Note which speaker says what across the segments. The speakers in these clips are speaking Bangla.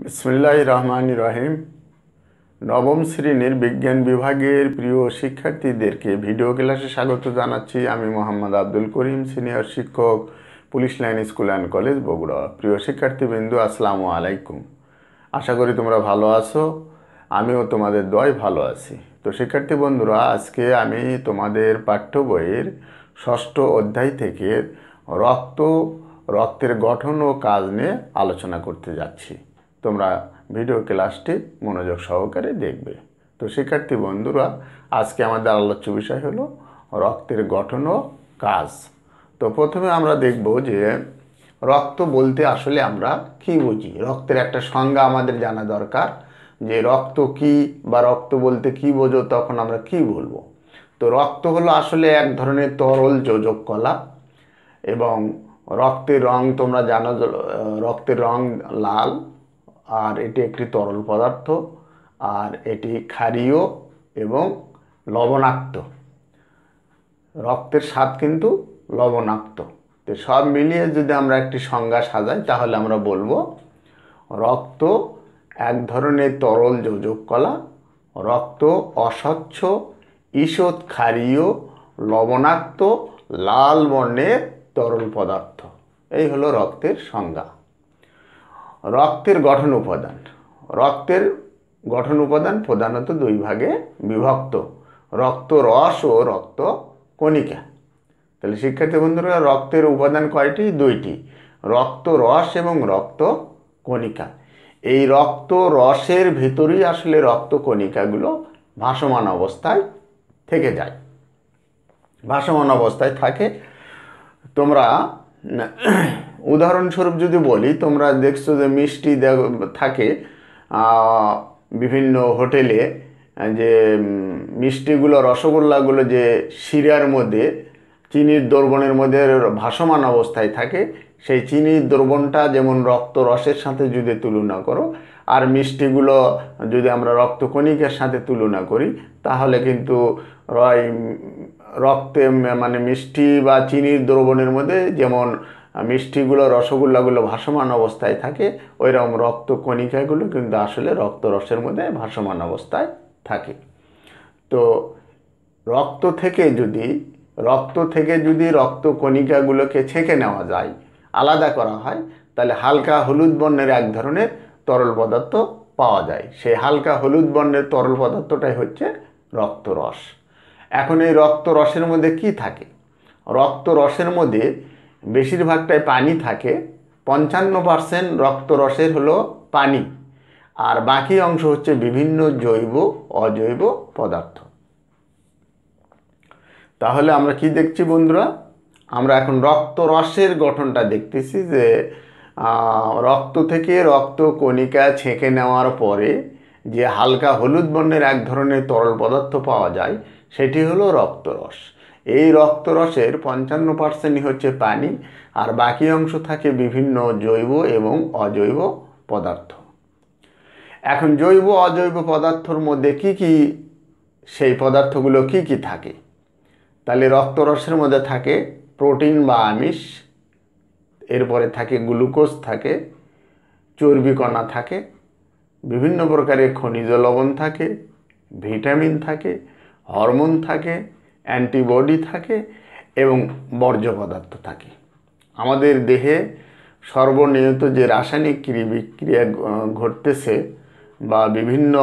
Speaker 1: বিসমুল্লাহ রহমান রহিম নবম শ্রেণীর বিজ্ঞান বিভাগের প্রিয় শিক্ষার্থীদেরকে ভিডিও ক্লাসে স্বাগত জানাচ্ছি আমি মোহাম্মদ আব্দুল করিম সিনিয়র শিক্ষক police line school and college Bogura প্রিয় শিক্ষার্থীবৃন্দু আসসালামু আলাইকুম আশা করি তোমরা ভালো আছো আমিও তোমাদের দয় ভালো আছি তো শিক্ষার্থী বন্ধুরা আজকে আমি তোমাদের পাঠ্য বইয়ের ষষ্ঠ অধ্যায় থেকে রক্ত রক্তের গঠন ও কাজ নিয়ে আলোচনা করতে যাচ্ছি তোমরা ভিডিও ক্লাসটি মনোযোগ সহকারে দেখবে তো শিক্ষার্থী বন্ধুরা আজকে আমাদের আলোচ্য বিষয় হলো রক্তের গঠন ও কাজ তো প্রথমে আমরা দেখব যে রক্ত বলতে আসলে আমরা কি বুঝি রক্তের একটা সংজ্ঞা আমাদের জানা দরকার যে রক্ত কি বা রক্ত বলতে কি বোঝো তখন আমরা কি বলবো তো রক্ত হলো আসলে এক ধরনের তরল যোজক কলা এবং রক্তের রং তোমরা জানো রক্তের রং লাল আর এটি একটি তরল পদার্থ আর এটি ক্ষারীয় এবং লবণাক্ত রক্তের স্বাদ কিন্তু লবণাক্ত তো সব মিলিয়ে যদি আমরা একটি সংজ্ঞা সাজাই তাহলে আমরা বলবো রক্ত এক ধরনের তরল যোজক কলা রক্ত অস্বচ্ছ ঈষৎ ক্ষারীয় লবণাক্ত লাল বর্ণের তরল পদার্থ এই হলো রক্তের সংজ্ঞা রক্তের গঠন উপাদান রক্তের গঠন উপাদান প্রধানত দুই ভাগে বিভক্ত রক্ত রস ও রক্ত কণিকা তাহলে শিক্ষার্থী বন্ধুরা রক্তের উপাদান কয়টি দুইটি রক্ত রস এবং রক্ত কণিকা এই রক্ত রসের ভিতরেই আসলে রক্ত কণিকাগুলো ভাসমান অবস্থায় থেকে যায় ভাসমান অবস্থায় থাকে তোমরা না উদাহরণস্বরূপ যদি বলি তোমরা দেখছো যে মিষ্টি থাকে বিভিন্ন হোটেলে যে মিষ্টিগুলো রসগোল্লাগুলো যে শিরার মধ্যে চিনির দ্রবণের মধ্যে ভাসমান অবস্থায় থাকে সেই চিনির দ্রবণটা যেমন রক্ত রসের সাথে যদি তুলনা করো আর মিষ্টিগুলো যদি আমরা রক্তকণিকের সাথে তুলনা করি তাহলে কিন্তু রয় রক্তে মানে মিষ্টি বা চিনির দ্রবণের মধ্যে যেমন মিষ্টিগুলো রসগোল্লাগুলো ভাসমান অবস্থায় থাকে ওইরকম রক্ত কণিকাগুলো কিন্তু আসলে রক্তরসের মধ্যে ভাসমান অবস্থায় থাকে তো রক্ত থেকে যদি রক্ত থেকে যদি রক্ত কণিকাগুলোকে ছেঁকে নেওয়া যায় আলাদা করা হয় তাহলে হালকা হলুদ বর্ণের এক ধরনের তরল পদার্থ পাওয়া যায় সেই হালকা হলুদ বর্ণের তরল পদার্থটাই হচ্ছে রক্তরস এখন এই রক্ত রসের মধ্যে কি থাকে রক্ত রসের মধ্যে বেশিরভাগটাই পানি থাকে পঞ্চান্ন পার্সেন্ট রক্ত রসের হলো পানি আর বাকি অংশ হচ্ছে বিভিন্ন জৈব অজৈব পদার্থ তাহলে আমরা কি দেখছি বন্ধুরা আমরা এখন রক্ত রসের গঠনটা দেখতেছি যে রক্ত থেকে রক্ত কণিকা ছেঁকে নেওয়ার পরে যে হালকা হলুদ বর্ণের এক ধরনের তরল পদার্থ পাওয়া যায় সেটি হলো রক্তরস এই রক্তরসের পঞ্চান্ন পার্সেন্টই হচ্ছে পানি আর বাকি অংশ থাকে বিভিন্ন জৈব এবং অজৈব পদার্থ এখন জৈব অজৈব পদার্থর মধ্যে কি কি সেই পদার্থগুলো কি কি থাকে তাহলে রক্তরসের মধ্যে থাকে প্রোটিন বা আমিষ এরপরে থাকে গ্লুকোজ থাকে চর্বিকণা থাকে বিভিন্ন প্রকারের খনিজ লবণ থাকে ভিটামিন থাকে হরমোন থাকে অ্যান্টিবডি থাকে এবং বর্জ্য পদার্থ থাকে আমাদের দেহে সর্বনিয়ত যে রাসায়নিক ক্রিয়া ঘটতেছে বা বিভিন্ন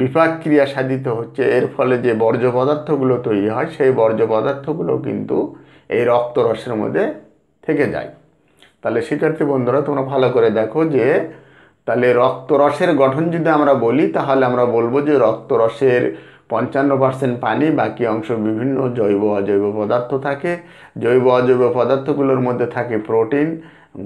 Speaker 1: বিপাক ক্রিয়া সাধিত হচ্ছে এর ফলে যে বর্জ্য পদার্থগুলো তৈরি হয় সেই বর্জ্য পদার্থগুলো কিন্তু এই রক্তরসের মধ্যে থেকে যায় তাহলে শিক্ষার্থী বন্ধুরা তোমরা ভালো করে দেখো যে তাহলে রক্তরসের গঠন যদি আমরা বলি তাহলে আমরা বলবো যে রক্তরসের পঞ্চান্ন পার্সেন্ট পানি বাকি অংশ বিভিন্ন জৈব অজৈব পদার্থ থাকে জৈব অজৈব পদার্থগুলোর মধ্যে থাকে প্রোটিন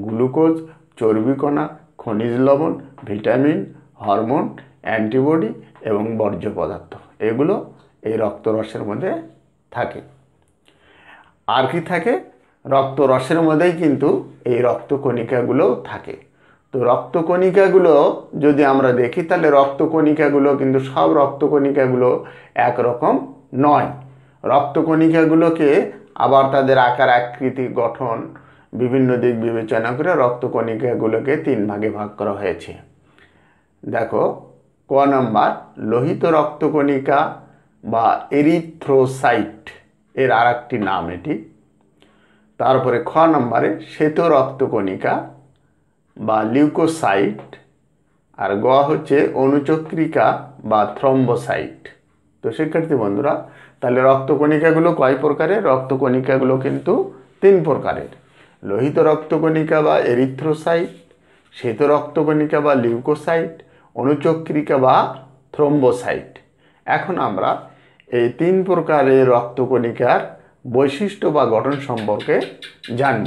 Speaker 1: গ্লুকোজ চর্বিকণা খনিজ লবণ ভিটামিন হরমোন অ্যান্টিবডি এবং বর্জ্য পদার্থ এগুলো এই রক্তরসের মধ্যে থাকে আর কি থাকে রক্তরসের মধ্যেই কিন্তু এই রক্তকণিকাগুলোও থাকে তো রক্তকণিকাগুলো যদি আমরা দেখি তাহলে রক্তকণিকাগুলো কিন্তু সব রক্তকণিকাগুলো একরকম নয় রক্তকণিকাগুলোকে আবার তাদের আকার আকৃতি গঠন বিভিন্ন দিক বিবেচনা করে রক্তকণিকাগুলোকে তিন ভাগে ভাগ করা হয়েছে দেখো ক নম্বর লোহিত রক্তকণিকা বা এরিথ্রোসাইট এর আর নাম এটি তারপরে খ নম্বরে শ্বেত রক্তকণিকা বা লিউকোসাইট আর গ হচ্ছে অনুচক্রিকা বা থ্রম্বোসাইট তো শিক্ষার্থী বন্ধুরা তাহলে রক্তকণিকাগুলো কয় প্রকারের রক্তকণিকাগুলো কিন্তু তিন প্রকারের লোহিত রক্তকণিকা বা এরিথ্রোসাইট শ্বেত রক্তকণিকা বা লিউকোসাইট অনুচক্রিকা বা থ্রম্বোসাইট এখন আমরা এই তিন প্রকারের রক্তকণিকার বৈশিষ্ট্য বা গঠন সম্পর্কে জানব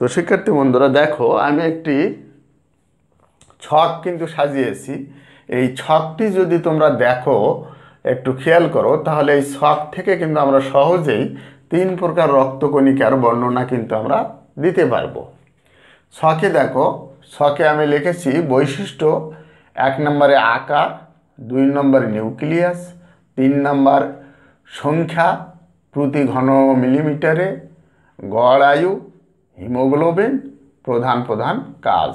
Speaker 1: তো শিক্ষার্থী বন্ধুরা দেখো আমি একটি ছক কিন্তু সাজিয়েছি এই ছকটি যদি তোমরা দেখো একটু খেয়াল করো তাহলে এই ছক থেকে কিন্তু আমরা সহজেই তিন প্রকার রক্তকণিকার বর্ণনা কিন্তু আমরা দিতে পারবো ছকে দেখো ছকে আমি লিখেছি বৈশিষ্ট্য এক নম্বরে আকার দুই নম্বর নিউক্লিয়াস তিন নম্বর সংখ্যা প্রতি ঘন মিলিমিটারে গড় আয়ু হিমোগ্লোবিন প্রধান প্রধান কাজ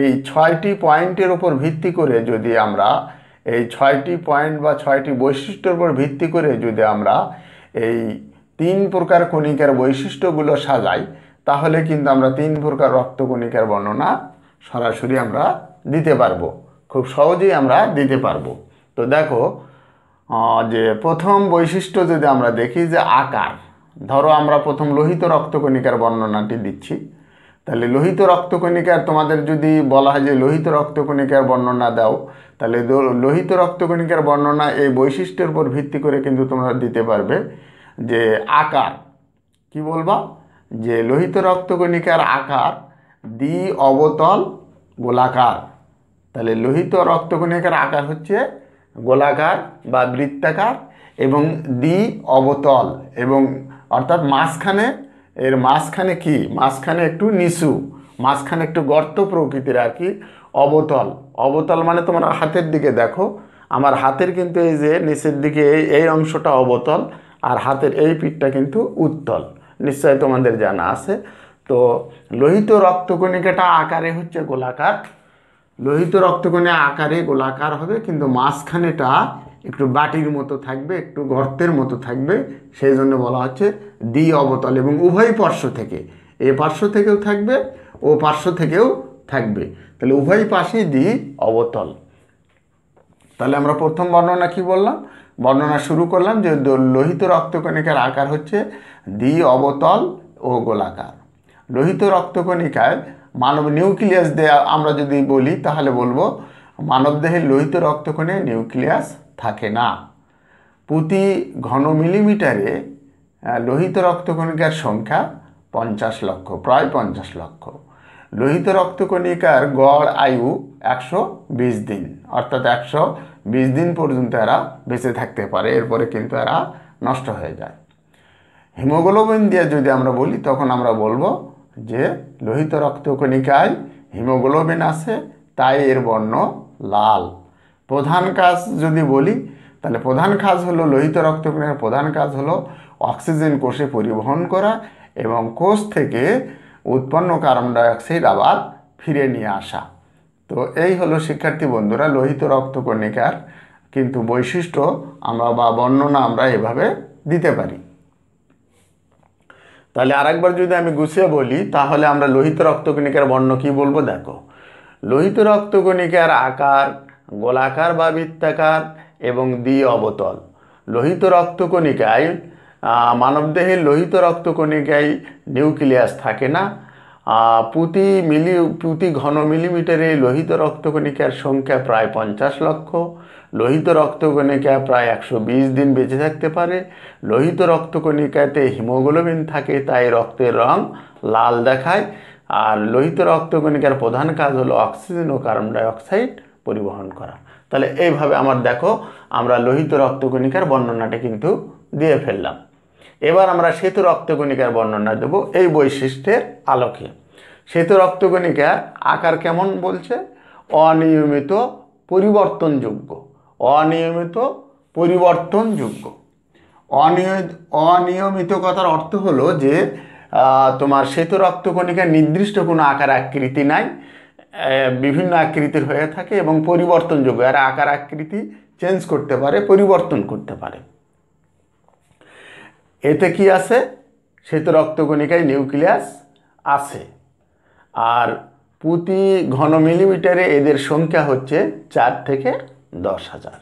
Speaker 1: এই ছয়টি পয়েন্টের ওপর ভিত্তি করে যদি আমরা এই ছয়টি পয়েন্ট বা ছয়টি বৈশিষ্ট্যের উপর ভিত্তি করে যদি আমরা এই তিন প্রকার কণিকার বৈশিষ্ট্যগুলো সাজাই তাহলে কিন্তু আমরা তিন প্রকার রক্তকণিকার বর্ণনা সরাসরি আমরা দিতে পারবো খুব সহজেই আমরা দিতে পারবো তো দেখো যে প্রথম বৈশিষ্ট্য যদি আমরা দেখি যে আকার ধরো আমরা প্রথম লোহিত রক্তকণিকার বর্ণনাটি দিচ্ছি তাহলে লোহিত রক্তকণিকার তোমাদের যদি বলা হয় যে লোহিত রক্তকণিকার বর্ণনা দাও তাহলে লোহিত রক্তকণিকার বর্ণনা এই বৈশিষ্ট্যের উপর ভিত্তি করে কিন্তু তোমরা দিতে পারবে যে আকার কি বলবা যে লোহিত রক্তকণিকার আকার দ্বি অবতল গোলাকার তাহলে লোহিত রক্তকণিকার আকার হচ্ছে গোলাকার বা বৃত্তাকার এবং দ্বি অবতল এবং অর্থাৎ মাঝখানে এর মাঝখানে কি মাঝখানে একটু নিচু মাঝখানে একটু গর্ত প্রকৃতির আর কি অবতল অবতল মানে তোমার হাতের দিকে দেখো আমার হাতের কিন্তু এই যে নিচের দিকে এই এই অংশটা অবতল আর হাতের এই পিঠটা কিন্তু উত্তল নিশ্চয় তোমাদের জানা আছে তো লোহিত রক্তকণিকাটা আকারে হচ্ছে গোলাকার লোহিত রক্তকণিকা আকারে গোলাকার হবে কিন্তু মাঝখানেটা একটু বাটির মতো থাকবে একটু গর্তের মতো থাকবে সেই জন্য বলা হচ্ছে দ্বি অবতল এবং উভয় পার্শ্ব থেকে এ পার্শ্ব থেকেও থাকবে ও পার্শ্ব থেকেও থাকবে তাহলে উভয় পাশেই দ্বি অবতল তাহলে আমরা প্রথম বর্ণনা কি বললাম বর্ণনা শুরু করলাম যে লোহিত রক্তকণিকার আকার হচ্ছে দ্বি অবতল ও গোলাকার লোহিত রক্তকণিকায় মানব নিউক্লিয়াস দেয়া আমরা যদি বলি তাহলে বলবো মানবদেহের লোহিত রক্তকণে নিউক্লিয়াস থাকে না প্রতি ঘন মিলিমিটারে লোহিত রক্তকণিকার সংখ্যা পঞ্চাশ লক্ষ প্রায় পঞ্চাশ লক্ষ লোহিত রক্তকণিকার গড় আয়ু একশো বিশ দিন অর্থাৎ একশো বিশ দিন পর্যন্ত এরা বেঁচে থাকতে পারে এরপরে কিন্তু এরা নষ্ট হয়ে যায় হিমোগ্লোবিন দিয়ে যদি আমরা বলি তখন আমরা বলবো যে লোহিত রক্তকণিকায় হিমোগ্লোবিন আছে তাই এর বর্ণ লাল প্রধান কাজ যদি বলি তাহলে প্রধান কাজ হলো লোহিত রক্তকণের প্রধান কাজ হলো অক্সিজেন কোষে পরিবহন করা এবং কোষ থেকে উৎপন্ন কার্বন ডাইঅক্সাইড আবার ফিরে নিয়ে আসা তো এই হলো শিক্ষার্থী বন্ধুরা লোহিত রক্তকণিকার কিন্তু বৈশিষ্ট্য আমরা বা বর্ণনা আমরা এভাবে দিতে পারি তাহলে আরেকবার যদি আমি গুছিয়ে বলি তাহলে আমরা লোহিত রক্তকণিকার বর্ণ কী বলবো দেখো লোহিত রক্তকণিকার আকার গোলাকার বা বৃত্তাকার এবং দ্বি অবতল লোহিত রক্তকণিকায় মানবদেহের লোহিত রক্তকণিকায় নিউক্লিয়াস থাকে না প্রতি মিলি প্রতি ঘন মিলিমিটারে লোহিত রক্তকণিকার সংখ্যা প্রায় পঞ্চাশ লক্ষ লোহিত রক্তকণিকা প্রায় একশো বিশ দিন বেঁচে থাকতে পারে লোহিত রক্তকণিকাতে হিমোগ্লোবিন থাকে তাই রক্তের রং লাল দেখায় আর লোহিত রক্তকণিকার প্রধান কাজ হলো অক্সিজেন ও কার্বন ডাইঅক্সাইড পরিবহন করা তাহলে এইভাবে আমার দেখো আমরা লোহিত রক্তকণিকার বর্ণনাটা কিন্তু দিয়ে ফেললাম এবার আমরা সেতু রক্তকণিকার বর্ণনা দেব এই বৈশিষ্ট্যের আলোকে সেতু রক্তকণিকার আকার কেমন বলছে অনিয়মিত পরিবর্তনযোগ্য অনিয়মিত পরিবর্তনযোগ্য অনিয়মিত অনিয়মিত কথার অর্থ হলো যে তোমার শ্বেত রক্তকণিকা নির্দিষ্ট কোনো আকার আকৃতি নাই বিভিন্ন আকৃতির হয়ে থাকে এবং পরিবর্তনযোগ্য এরা আকার আকৃতি চেঞ্জ করতে পারে পরিবর্তন করতে পারে এতে কি আছে শ্বেত রক্তকণিকায় নিউক্লিয়াস আছে আর প্রতি ঘন মিলিমিটারে এদের সংখ্যা হচ্ছে চার থেকে দশ হাজার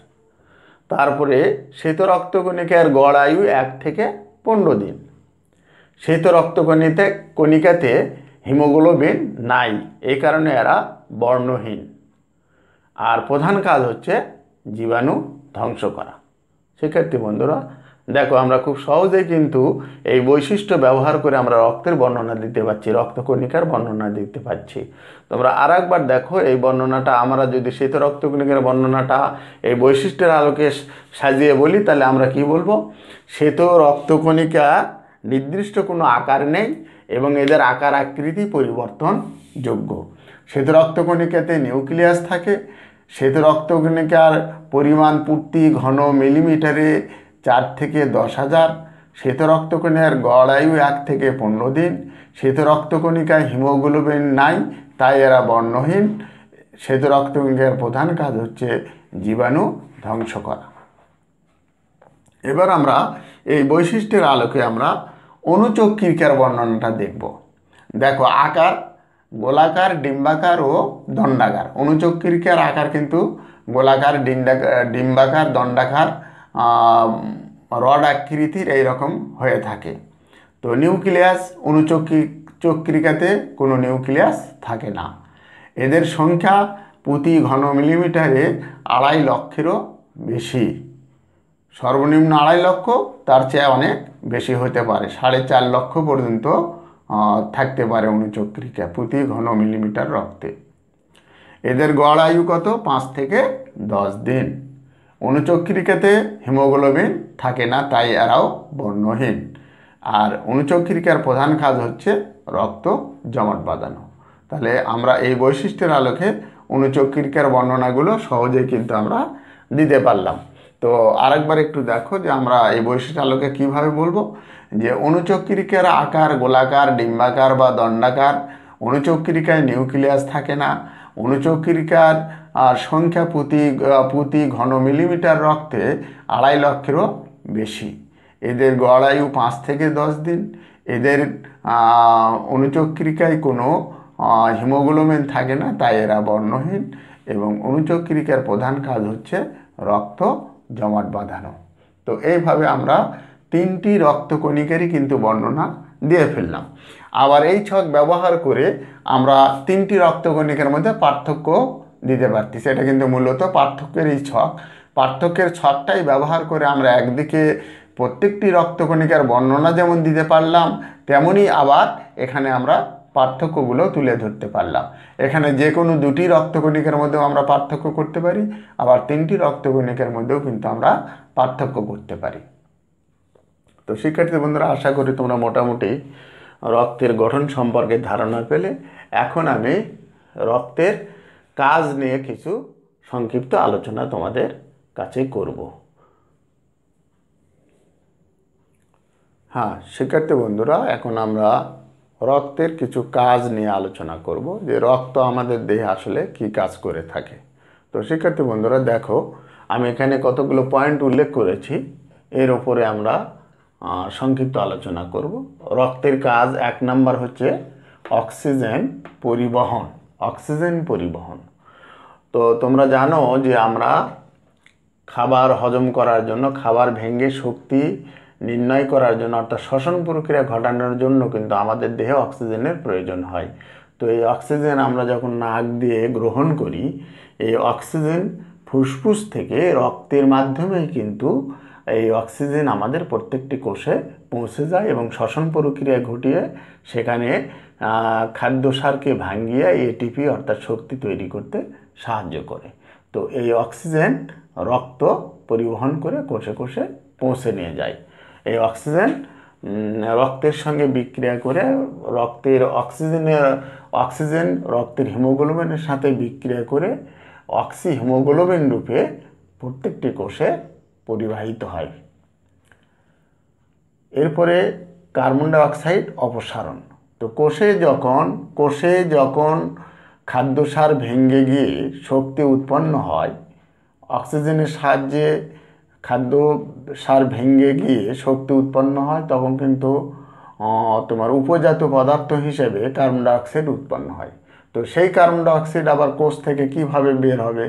Speaker 1: তারপরে শ্বেত রক্তকণিকার গড় আয়ু এক থেকে পনেরো দিন শ্বেত রক্তকণিতে কণিকাতে হিমোগ্লোবিন নাই এই কারণে এরা বর্ণহীন আর প্রধান কাজ হচ্ছে জীবাণু ধ্বংস করা শিক্ষার্থী বন্ধুরা দেখো আমরা খুব সহজেই কিন্তু এই বৈশিষ্ট্য ব্যবহার করে আমরা রক্তের বর্ণনা দিতে পারছি রক্তকণিকার বর্ণনা দিতে পারছি তোমরা আর একবার দেখো এই বর্ণনাটা আমরা যদি শীত রক্তকণিকার বর্ণনাটা এই বৈশিষ্ট্যের আলোকে সাজিয়ে বলি তাহলে আমরা কি বলবো শ্বেত রক্তকণিকা নির্দিষ্ট কোনো আকার নেই এবং এদের আকার আকৃতি পরিবর্তনযোগ্য শ্বেত রক্তকণিকাতে নিউক্লিয়াস থাকে শ্বেত রক্তকণিকার পরিমাণ পূর্তি ঘন মিলিমিটারে চার থেকে দশ হাজার শ্বেত রক্তকণিকার গড় আয়ু এক থেকে পনেরো দিন শ্বেত রক্তকণিকায় হিমোগ্লোবিন নাই তাই এরা বর্ণহীন শ্বেত রক্তকণিকার প্রধান কাজ হচ্ছে জীবাণু ধ্বংস করা এবার আমরা এই বৈশিষ্ট্যের আলোকে আমরা অনুচক্রিকার বর্ণনাটা দেখব দেখো আকার গোলাকার ডিম্বাকার ও দণ্ডাকার অনুচক্রিকার আকার কিন্তু গোলাকার ডিম্বাকার দণ্ডাকার রড আকৃতির এইরকম হয়ে থাকে তো নিউক্লিয়াস অনুচক্রি চক্রিকাতে কোনো নিউক্লিয়াস থাকে না এদের সংখ্যা প্রতি ঘন মিলিমিটারে আড়াই লক্ষেরও বেশি সর্বনিম্ন আড়াই লক্ষ তার চেয়ে অনেক বেশি হতে পারে সাড়ে চার লক্ষ পর্যন্ত থাকতে পারে অনুচক্রিকা প্রতি ঘন মিলিমিটার রক্তে এদের গড় আয়ু কত পাঁচ থেকে দশ দিন অনুচক্রিকাতে হিমোগ্লোবিন থাকে না তাই এরাও বর্ণহীন আর অনুচক্রিকার প্রধান কাজ হচ্ছে রক্ত জমাট বাঁধানো তাহলে আমরা এই বৈশিষ্ট্যের আলোকে অনুচক্রিকার বর্ণনাগুলো সহজেই কিন্তু আমরা দিতে পারলাম তো আরেকবার একটু দেখো যে আমরা এই বৈশিষ্ট্যালোকে কিভাবে কীভাবে বলবো যে অনুচক্রিকার আকার গোলাকার ডিম্বাকার বা দণ্ডাকার অনুচক্রিকায় নিউক্লিয়াস থাকে না অনুচক্রিকার আর সংখ্যা প্রতি প্রতি ঘন মিলিমিটার রক্তে আড়াই লক্ষেরও বেশি এদের গড় আয়ু পাঁচ থেকে দশ দিন এদের অনুচক্রিকায় কোনো হিমোগ্লোবিন থাকে না তাই এরা বর্ণহীন এবং অনুচক্রিকার প্রধান কাজ হচ্ছে রক্ত জমাট বাঁধানো তো এইভাবে আমরা তিনটি রক্তকণিকেরই কিন্তু বর্ণনা দিয়ে ফেললাম আবার এই ছক ব্যবহার করে আমরা তিনটি রক্তকণিকের মধ্যে পার্থক্য দিতে পারছি সেটা কিন্তু মূলত পার্থক্যের এই ছক পার্থক্যের ছকটাই ব্যবহার করে আমরা একদিকে প্রত্যেকটি রক্তকণিকার বর্ণনা যেমন দিতে পারলাম তেমনই আবার এখানে আমরা পার্থক্যগুলো তুলে ধরতে পারলাম এখানে যে কোনো দুটি রক্তকণিকের মধ্যেও আমরা পার্থক্য করতে পারি আবার তিনটি রক্তকণিকের মধ্যেও কিন্তু আমরা পার্থক্য করতে পারি তো শিক্ষার্থী বন্ধুরা আশা করি তোমরা মোটামুটি রক্তের গঠন সম্পর্কে ধারণা পেলে এখন আমি রক্তের কাজ নিয়ে কিছু সংক্ষিপ্ত আলোচনা তোমাদের কাছে করব হ্যাঁ শিক্ষার্থী বন্ধুরা এখন আমরা রক্তের কিছু কাজ নিয়ে আলোচনা করব যে রক্ত আমাদের দেহে আসলে কি কাজ করে থাকে তো শিক্ষার্থী বন্ধুরা দেখো আমি এখানে কতগুলো পয়েন্ট উল্লেখ করেছি এর ওপরে আমরা সংক্ষিপ্ত আলোচনা করব রক্তের কাজ এক নাম্বার হচ্ছে অক্সিজেন পরিবহন অক্সিজেন পরিবহন তো তোমরা জানো যে আমরা খাবার হজম করার জন্য খাবার ভেঙে শক্তি নির্ণয় করার জন্য অর্থাৎ শ্বসন প্রক্রিয়া ঘটানোর জন্য কিন্তু আমাদের দেহে অক্সিজেনের প্রয়োজন হয় তো এই অক্সিজেন আমরা যখন নাক দিয়ে গ্রহণ করি এই অক্সিজেন ফুসফুস থেকে রক্তের মাধ্যমেই কিন্তু এই অক্সিজেন আমাদের প্রত্যেকটি কোষে পৌঁছে যায় এবং শ্বসন প্রক্রিয়া ঘটিয়ে সেখানে খাদ্যসারকে ভাঙ্গিয়ে এটিপি অর্থাৎ শক্তি তৈরি করতে সাহায্য করে তো এই অক্সিজেন রক্ত পরিবহন করে কোষে কোষে পৌঁছে নিয়ে যায় এই অক্সিজেন রক্তের সঙ্গে বিক্রিয়া করে রক্তের অক্সিজেনের অক্সিজেন রক্তের হিমোগ্লোবিনের সাথে বিক্রিয়া করে অক্সি হিমোগ্লোবিন রূপে প্রত্যেকটি কোষে পরিবাহিত হয় এরপরে কার্বন ডাইঅক্সাইড অপসারণ তো কোষে যখন কোষে যখন খাদ্যসার ভেঙে গিয়ে শক্তি উৎপন্ন হয় অক্সিজেনের সাহায্যে খাদ্য সার ভেঙে গিয়ে শক্তি উৎপন্ন হয় তখন কিন্তু তোমার উপজাত পদার্থ হিসেবে কার্বন ডাইঅক্সাইড উৎপন্ন হয় তো সেই কার্বন ডাইঅক্সাইড আবার কোষ থেকে কিভাবে বের হবে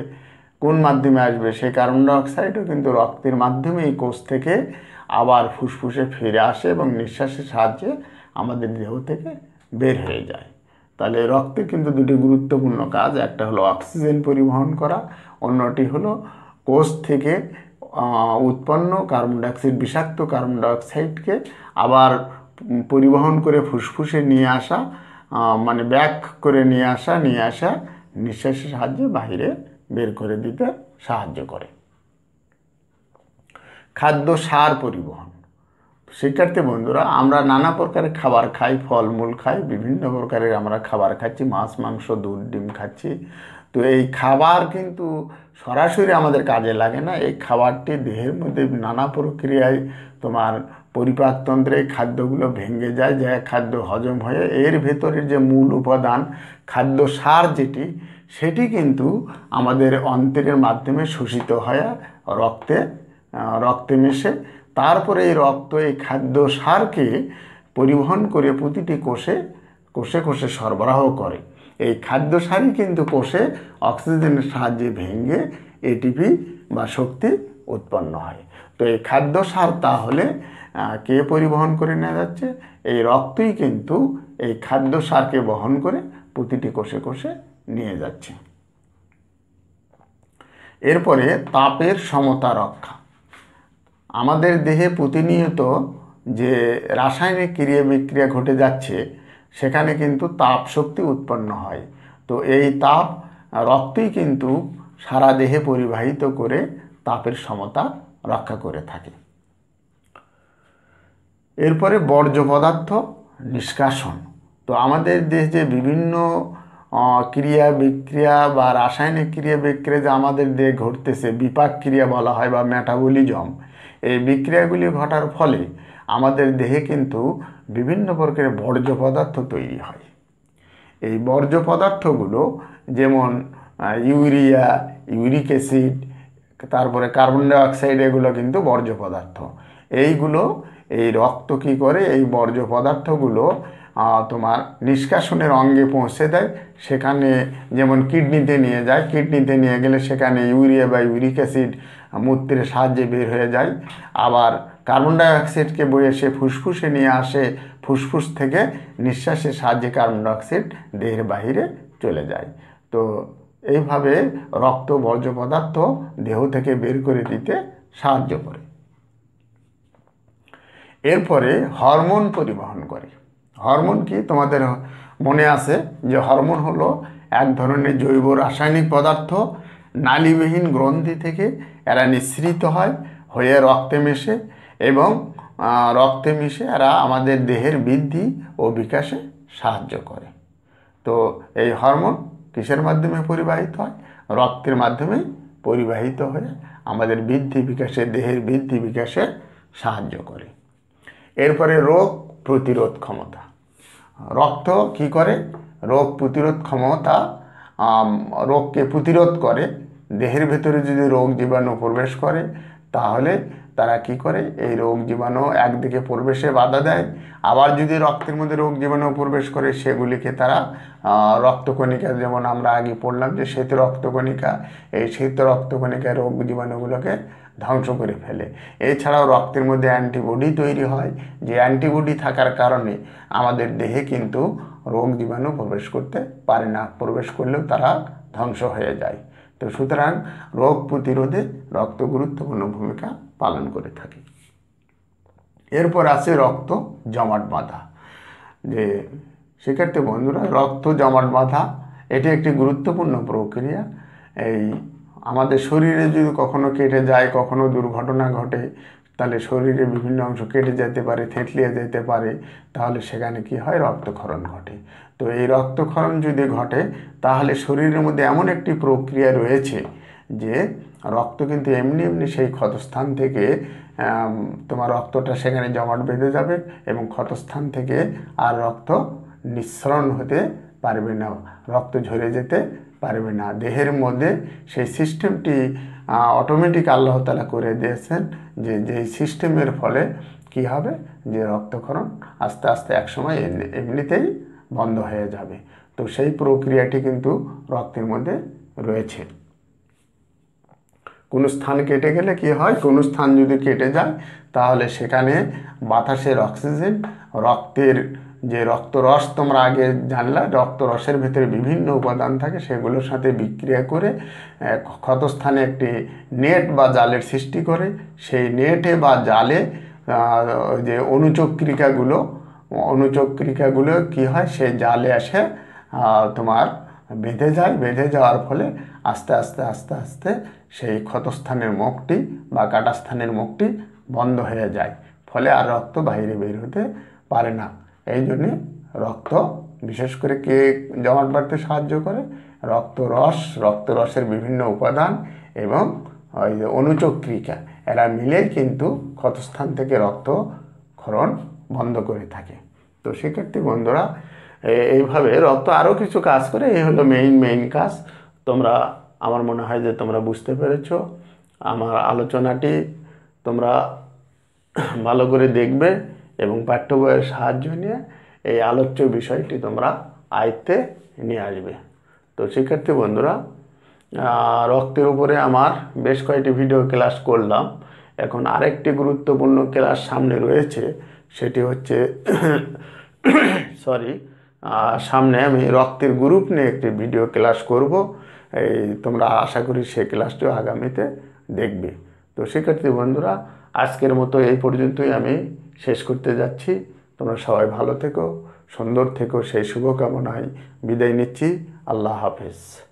Speaker 1: কোন মাধ্যমে আসবে সেই কার্বন ডাইঅক্সাইডও কিন্তু রক্তের মাধ্যমে এই কোষ থেকে আবার ফুসফুসে ফিরে আসে এবং নিঃশ্বাসের সাহায্যে আমাদের দেহ থেকে বের হয়ে যায় তাহলে রক্তে কিন্তু দুটি গুরুত্বপূর্ণ কাজ একটা হলো অক্সিজেন পরিবহন করা অন্যটি হলো কোষ থেকে উৎপন্ন কার্বন ডাইঅক্সাইড বিষাক্ত কার্বন ডাইঅক্সাইডকে আবার পরিবহন করে ফুসফুসে নিয়ে আসা মানে ব্যাক করে নিয়ে আসা নিয়ে আসা নিঃশ্বাসের সাহায্যে বাহিরে বের করে দিতে সাহায্য করে খাদ্য সার পরিবহন শিক্ষার্থী বন্ধুরা আমরা নানা প্রকারের খাবার খাই ফলমূল খাই বিভিন্ন প্রকারের আমরা খাবার খাচ্ছি মাছ মাংস দুধ ডিম খাচ্ছি তো এই খাবার কিন্তু সরাসরি আমাদের কাজে লাগে না এই খাবারটি দেহের মধ্যে নানা প্রক্রিয়ায় তোমার পরিপাকতন্ত্রে খাদ্যগুলো ভেঙে যায় যা খাদ্য হজম হয়ে এর ভেতরের যে মূল উপাদান খাদ্য সার যেটি সেটি কিন্তু আমাদের অন্তরের মাধ্যমে শোষিত হয় রক্তে রক্তে মেশে তারপরে এই রক্ত এই খাদ্য সারকে পরিবহন করে প্রতিটি কোষে কোষে কোষে সরবরাহ করে এই খাদ্য সারই কিন্তু কোষে অক্সিজেনের সাহায্যে ভেঙে এটিপি বা শক্তি উৎপন্ন হয় তো এই খাদ্য সার তাহলে কে পরিবহন করে নেওয়া যাচ্ছে এই রক্তই কিন্তু এই খাদ্য সারকে বহন করে প্রতিটি কোষে কোষে নিয়ে যাচ্ছে এরপরে তাপের সমতা রক্ষা আমাদের দেহে প্রতিনিয়ত যে রাসায়নিক ক্রিয়া বিক্রিয়া ঘটে যাচ্ছে সেখানে কিন্তু তাপ শক্তি উৎপন্ন হয় তো এই তাপ রক্তই কিন্তু সারা দেহে পরিবাহিত করে তাপের সমতা রক্ষা করে থাকে এরপরে বর্জ্য পদার্থ নিষ্কাশন তো আমাদের দেশে বিভিন্ন ক্রিয়া বিক্রিয়া বা রাসায়নিক ক্রিয়া বিক্রিয়া যা আমাদের দেহে ঘটতেছে বিপাক ক্রিয়া বলা হয় বা ম্যাটাবলিজম এই বিক্রিয়াগুলি ঘটার ফলে আমাদের দেহে কিন্তু বিভিন্ন প্রকারের বর্জ্য পদার্থ তৈরি হয় এই বর্জ্য পদার্থগুলো যেমন ইউরিয়া ইউরিক অ্যাসিড তারপরে কার্বন ডাইঅক্সাইড এগুলো কিন্তু বর্জ্য পদার্থ এইগুলো এই রক্ত কী করে এই বর্জ্য পদার্থগুলো তোমার নিষ্কাশনের অঙ্গে পৌঁছে দেয় সেখানে যেমন কিডনিতে নিয়ে যায় কিডনিতে নিয়ে গেলে সেখানে ইউরিয়া বা ইউরিক অ্যাসিড মূত্রের সাহায্যে বের হয়ে যায় আবার কার্বন ডাইঅক্সাইডকে বয়ে সে ফুসফুসে নিয়ে আসে ফুসফুস থেকে নিঃশ্বাসের সাহায্যে কার্বন ডাইঅক্সাইড দেহের বাহিরে চলে যায় তো এইভাবে রক্ত বর্জ্য পদার্থ দেহ থেকে বের করে দিতে সাহায্য করে এরপরে হরমোন পরিবহন করে হরমোন কি তোমাদের মনে আছে যে হরমোন হলো এক ধরনের জৈব রাসায়নিক পদার্থ নালিবিহীন গ্রন্থি থেকে এরা নিঃসৃত হয় হয়ে রক্তে মেশে এবং রক্তে মিশে এরা আমাদের দেহের বৃদ্ধি ও বিকাশে সাহায্য করে তো এই হরমোন কিসের মাধ্যমে পরিবাহিত হয় রক্তের মাধ্যমে পরিবাহিত হয়ে আমাদের বৃদ্ধি বিকাশে দেহের বৃদ্ধি বিকাশে সাহায্য করে এরপরে রোগ প্রতিরোধ ক্ষমতা রক্ত কি করে রোগ প্রতিরোধ ক্ষমতা রোগকে প্রতিরোধ করে দেহের ভেতরে যদি রোগ জীবাণু প্রবেশ করে তাহলে তারা কি করে এই রোগ জীবাণু একদিকে প্রবেশে বাধা দেয় আবার যদি রক্তের মধ্যে রোগ জীবাণু প্রবেশ করে সেগুলিকে তারা রক্তকণিকা যেমন আমরা আগে পড়লাম যে শ্বেত রক্তকণিকা এই শ্বেত রক্তকণিকা রোগ জীবাণুগুলোকে ধ্বংস করে ফেলে এছাড়াও রক্তের মধ্যে অ্যান্টিবডি তৈরি হয় যে অ্যান্টিবডি থাকার কারণে আমাদের দেহে কিন্তু রোগ জীবাণু প্রবেশ করতে পারে না প্রবেশ করলেও তারা ধ্বংস হয়ে যায় তো সুতরাং রোগ প্রতিরোধে রক্ত গুরুত্বপূর্ণ ভূমিকা পালন করে থাকে এরপর আছে রক্ত জমাট বাঁধা যে সেক্ষেত্রে বন্ধুরা রক্ত জমাট বাঁধা এটি একটি গুরুত্বপূর্ণ প্রক্রিয়া এই আমাদের শরীরে যদি কখনো কেটে যায় কখনো দুর্ঘটনা ঘটে তাহলে শরীরে বিভিন্ন অংশ কেটে যেতে পারে থেতলিয়ে যেতে পারে তাহলে সেখানে কি হয় রক্তক্ষরণ ঘটে তো এই রক্তক্ষরণ যদি ঘটে তাহলে শরীরের মধ্যে এমন একটি প্রক্রিয়া রয়েছে যে রক্ত কিন্তু এমনি এমনি সেই ক্ষতস্থান থেকে তোমার রক্তটা সেখানে জমাট বেঁধে যাবে এবং ক্ষতস্থান থেকে আর রক্ত নিঃসরণ হতে পারবে না রক্ত ঝরে যেতে পারবে না দেহের মধ্যে সেই সিস্টেমটি অটোমেটিক আল্লাহ তালা করে দিয়েছেন যে যেই সিস্টেমের ফলে কি হবে যে রক্তক্ষরণ আস্তে আস্তে একসময় এমনিতেই বন্ধ হয়ে যাবে তো সেই প্রক্রিয়াটি কিন্তু রক্তের মধ্যে রয়েছে কোনো স্থান কেটে গেলে কি হয় কোনো স্থান যদি কেটে যায় তাহলে সেখানে বাতাসের অক্সিজেন রক্তের যে রক্তরস তোমরা আগে জানলা রক্তরসের ভেতরে বিভিন্ন উপাদান থাকে সেগুলোর সাথে বিক্রিয়া করে ক্ষতস্থানে একটি নেট বা জালের সৃষ্টি করে সেই নেটে বা জালে যে অনুচক্রিকাগুলো অনুচক্রিকাগুলো কি হয় সে জালে এসে তোমার বেঁধে যায় বেঁধে যাওয়ার ফলে আস্তে আস্তে আস্তে আস্তে সেই ক্ষতস্থানের মুখটি বা কাটাস্থানের মুখটি বন্ধ হয়ে যায় ফলে আর রক্ত বাইরে বের হতে পারে না এই জন্যে রক্ত বিশেষ করে কে জমাট বাড়তে সাহায্য করে রক্তরস রক্তরসের বিভিন্ন উপাদান এবং ওই যে অনুচক্রিকা এরা মিলে কিন্তু ক্ষতস্থান থেকে রক্ত ক্ষরণ বন্ধ করে থাকে তো সেক্ষেত্রে বন্ধুরা এইভাবে রক্ত আরও কিছু কাজ করে এই হলো মেইন মেইন কাজ তোমরা আমার মনে হয় যে তোমরা বুঝতে পেরেছ আমার আলোচনাটি তোমরা ভালো করে দেখবে এবং পাঠ্য বইয়ের সাহায্য নিয়ে এই আলোচ্য বিষয়টি তোমরা আয়ত্তে নিয়ে আসবে তো শিক্ষার্থী বন্ধুরা রক্তের উপরে আমার বেশ কয়েকটি ভিডিও ক্লাস করলাম এখন আরেকটি গুরুত্বপূর্ণ ক্লাস সামনে রয়েছে সেটি হচ্ছে সরি সামনে আমি রক্তের গ্রুপ নিয়ে একটি ভিডিও ক্লাস করব এই তোমরা আশা করি সেই ক্লাসটিও আগামীতে দেখবে তো শিক্ষার্থী বন্ধুরা আজকের মতো এই পর্যন্তই আমি শেষ করতে যাচ্ছি তোমরা সবাই ভালো থেকো সুন্দর থেকো সেই শুভকামনায় বিদায় নিচ্ছি আল্লাহ হাফেজ